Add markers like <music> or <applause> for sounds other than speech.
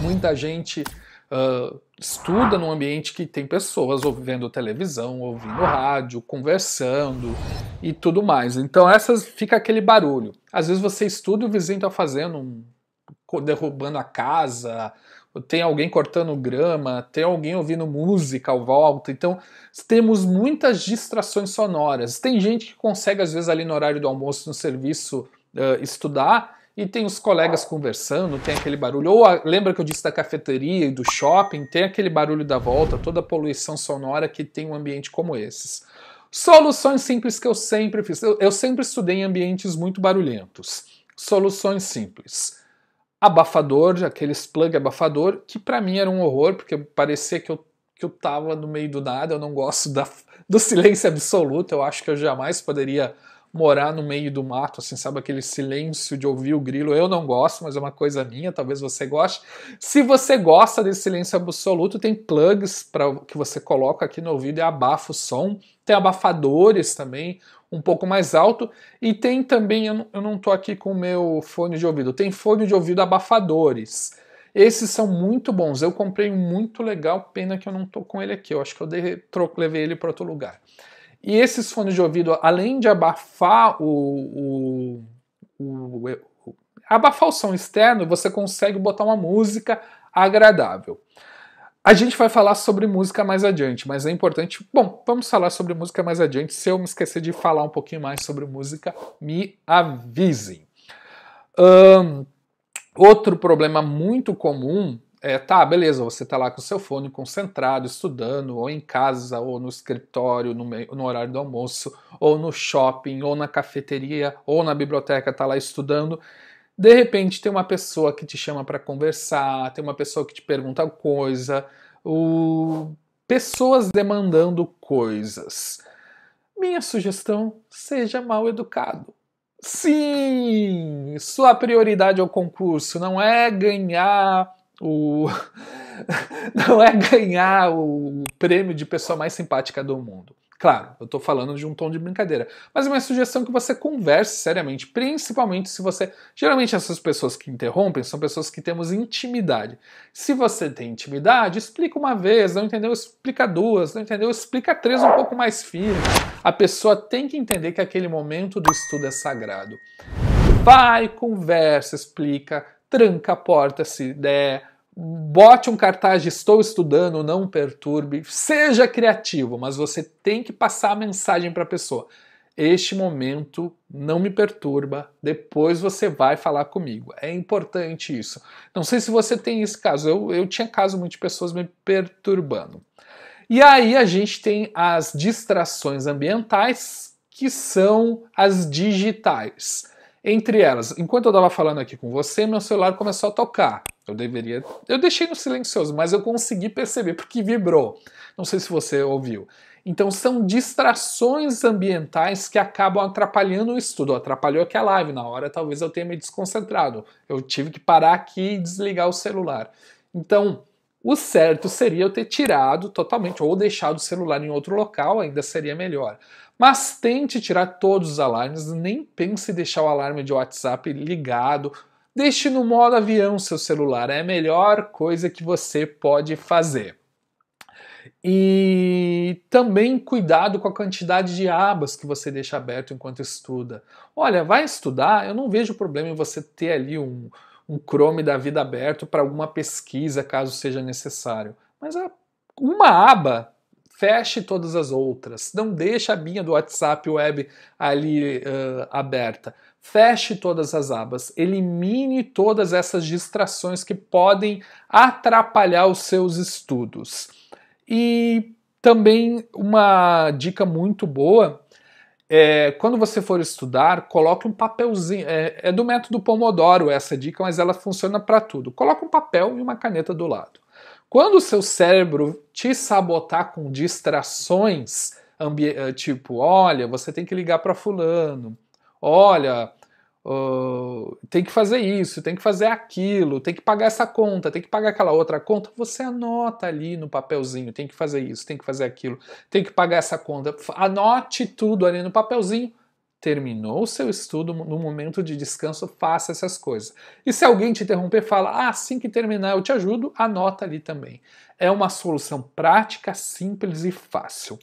Muita gente uh, estuda num ambiente que tem pessoas ouvindo televisão, ouvindo rádio, conversando e tudo mais. Então essas fica aquele barulho. Às vezes você estuda e o vizinho está fazendo um derrubando a casa, tem alguém cortando grama, tem alguém ouvindo música ao volta. Então, temos muitas distrações sonoras. Tem gente que consegue, às vezes, ali no horário do almoço, no serviço, ah, estudar, e tem os colegas conversando, tem aquele barulho. Ou a, lembra que eu disse da cafeteria e do shopping? Tem aquele barulho da volta, toda a poluição sonora que tem um ambiente como esses. Soluções simples que eu sempre fiz. Eu, eu sempre estudei em ambientes muito barulhentos. Soluções simples. Abafador, aqueles plug abafador, que para mim era um horror, porque parecia que eu que eu tava no meio do nada, eu não gosto da, do silêncio absoluto, eu acho que eu jamais poderia morar no meio do mato, assim, sabe aquele silêncio de ouvir o grilo? Eu não gosto, mas é uma coisa minha, talvez você goste. Se você gosta desse silêncio absoluto, tem plugs para que você coloca aqui no ouvido e abafa o som. Tem abafadores também, um pouco mais alto. E tem também, eu não estou aqui com o meu fone de ouvido, tem fone de ouvido abafadores. Esses são muito bons. Eu comprei um muito legal, pena que eu não estou com ele aqui. Eu acho que eu dei, troco, levei ele para outro lugar. E esses fones de ouvido, além de abafar o, o, o, o abafar o som externo, você consegue botar uma música agradável. A gente vai falar sobre música mais adiante, mas é importante. Bom, vamos falar sobre música mais adiante. Se eu me esquecer de falar um pouquinho mais sobre música, me avisem. Um, outro problema muito comum é, tá, beleza, você tá lá com o seu fone concentrado, estudando, ou em casa, ou no escritório, no, meio, no horário do almoço, ou no shopping, ou na cafeteria, ou na biblioteca, tá lá estudando. De repente tem uma pessoa que te chama para conversar, tem uma pessoa que te pergunta coisa, o... pessoas demandando coisas. Minha sugestão: seja mal educado. Sim, sua prioridade é o concurso, não é ganhar o <laughs> não é ganhar o prêmio de pessoa mais simpática do mundo. Claro, eu estou falando de um tom de brincadeira, mas é uma sugestão que você converse seriamente, principalmente se você. Geralmente, essas pessoas que interrompem são pessoas que temos intimidade. Se você tem intimidade, explica uma vez, não entendeu? Explica duas, não entendeu? Explica três um pouco mais firme. A pessoa tem que entender que aquele momento do estudo é sagrado. Vai, conversa, explica, tranca a porta se der, bote um cartaz de estou estudando, não perturbe, seja criativo, mas você tem que passar a mensagem para a pessoa. Este momento não me perturba, depois você vai falar comigo. É importante isso. Não sei se você tem esse caso, eu, eu tinha caso muito de pessoas me perturbando. E aí a gente tem as distrações ambientais, que são as digitais. Entre elas, enquanto eu estava falando aqui com você, meu celular começou a tocar. Eu deveria. Eu deixei no silencioso, mas eu consegui perceber porque vibrou. Não sei se você ouviu. Então são distrações ambientais que acabam atrapalhando o estudo. Atrapalhou aqui a live na hora, talvez eu tenha me desconcentrado. Eu tive que parar aqui e desligar o celular. Então, o certo seria eu ter tirado totalmente ou deixado o celular em outro local, ainda seria melhor. Mas tente tirar todos os alarmes, nem pense em deixar o alarme de WhatsApp ligado. Deixe no modo avião seu celular, é a melhor coisa que você pode fazer. E também cuidado com a quantidade de abas que você deixa aberto enquanto estuda. Olha, vai estudar, eu não vejo problema em você ter ali um, um Chrome da vida aberto para alguma pesquisa, caso seja necessário. Mas uma aba Feche todas as outras. Não deixe a minha do WhatsApp web ali uh, aberta. Feche todas as abas. Elimine todas essas distrações que podem atrapalhar os seus estudos. E também uma dica muito boa é, quando você for estudar, coloque um papelzinho. É, é do método Pomodoro essa dica, mas ela funciona para tudo. Coloque um papel e uma caneta do lado. Quando o seu cérebro te sabotar com distrações, eh, tipo, olha, você tem que ligar para fulano, olha, uh, tem que fazer isso, tem que fazer aquilo, tem que pagar essa conta, tem que pagar aquela outra conta, você anota ali no papelzinho, tem que fazer isso, tem que fazer aquilo, tem que pagar essa conta, anote tudo ali no papelzinho terminou o seu estudo, no momento de descanso, faça essas coisas. E se alguém te interromper, fala: ah, assim que terminar eu te ajudo, anota ali também. É uma solução prática, simples e fácil.